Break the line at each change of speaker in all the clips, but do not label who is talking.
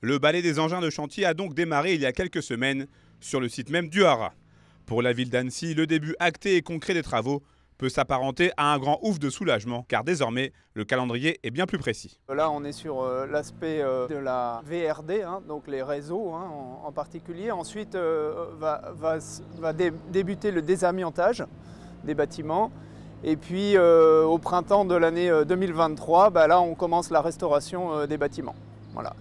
Le ballet des engins de chantier a donc démarré il y a quelques semaines sur le site même du Hara. Pour la ville d'Annecy, le début acté et concret des travaux peut s'apparenter à un grand ouf de soulagement, car désormais, le calendrier est bien plus précis.
Là, on est sur euh, l'aspect euh, de la VRD, hein, donc les réseaux hein, en, particulier. Ensuite, euh, va, débuter le désamiantage des bâtiments. Et puis, au printemps de l'année 2023, bah là, on commence la restauration des bâtiments.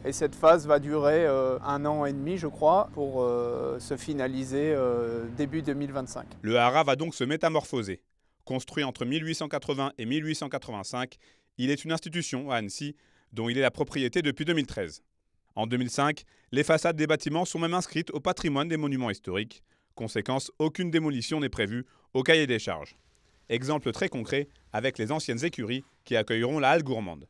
Et cette phase va durer euh, un an et demi, je crois, pour euh, se finaliser euh, début 2025.
Le Hara va donc se métamorphoser. Construit entre 1880 et 1885, il est une institution à Annecy dont il est la propriété depuis 2013. En 2005, les façades des bâtiments sont même inscrites au patrimoine des monuments historiques. Conséquence, aucune démolition n'est prévue au cahier des charges. Exemple très concret avec les anciennes écuries qui accueilleront la halle gourmande.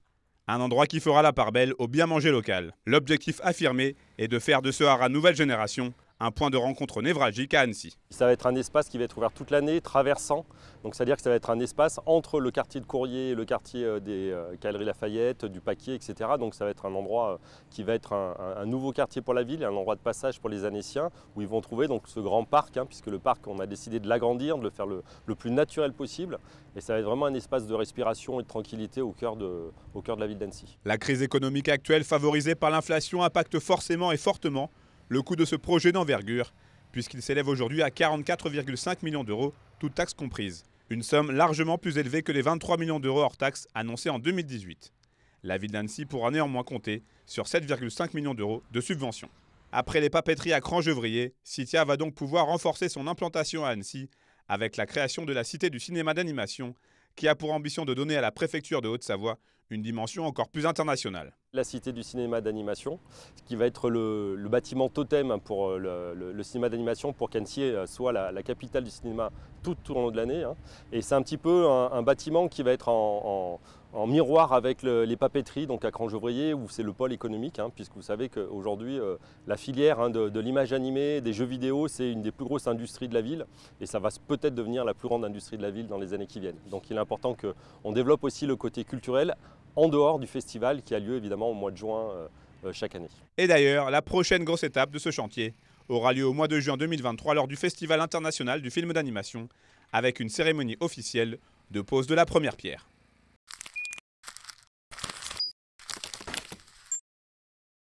Un endroit qui fera la part belle au bien manger local. L'objectif affirmé est de faire de ce hara nouvelle génération un point
de rencontre névralgique à Annecy. Ça va être un espace qui va être ouvert toute l'année, traversant. Donc c'est-à-dire que ça va être un espace entre le quartier de Courrier et le quartier euh, des euh, Caleries Lafayette, du Paquet, etc. Donc ça va être un endroit euh, qui va être un, nouveau quartier pour la ville, un endroit de passage pour les Annéciens, où ils vont trouver donc ce grand parc, hein, puisque le parc, on a décidé de l'agrandir, de le faire le, plus naturel possible. Et ça va être vraiment un espace de respiration et de tranquillité au cœur de, au cœur de la ville d'Annecy.
La crise économique actuelle favorisée par l'inflation impacte forcément et fortement le coût de ce projet d'envergure, puisqu'il s'élève aujourd'hui à 44,5 millions d'euros, toutes taxes comprises. Une somme largement plus élevée que les 23 millions d'euros hors taxes annoncés en 2018. La ville d'Annecy pourra néanmoins compter sur 7,5 millions d'euros de subventions. Après les papeteries à Crangevrier, Citia va donc pouvoir renforcer son implantation à Annecy avec la création de la Cité du cinéma d'animation, qui a pour ambition de donner à la préfecture de Haute-Savoie une dimension encore plus internationale.
La Cité du cinéma d'animation, qui va être le, bâtiment totem pour euh, le, cinéma d'animation pour qu'Annecy euh, soit la, capitale du cinéma tout, au long de l'année. Hein. Et c'est un petit peu un, bâtiment qui va être en, miroir avec les papeteries, donc à grand où c'est le pôle économique, hein, puisque vous savez qu'aujourd'hui, euh, la filière hein, de l'image animée, des jeux vidéo, c'est une des plus grosses industries de la ville, et ça va peut-être devenir la plus grande industrie de la ville dans les années qui viennent. Donc il est important qu'on développe aussi le côté culturel en dehors du festival qui a lieu évidemment au mois de juin euh, euh, chaque année.
Et d'ailleurs, la prochaine grosse étape de ce chantier aura lieu au mois de juin 2023 lors du Festival international du film d'animation, avec une cérémonie officielle de pose de la première pierre.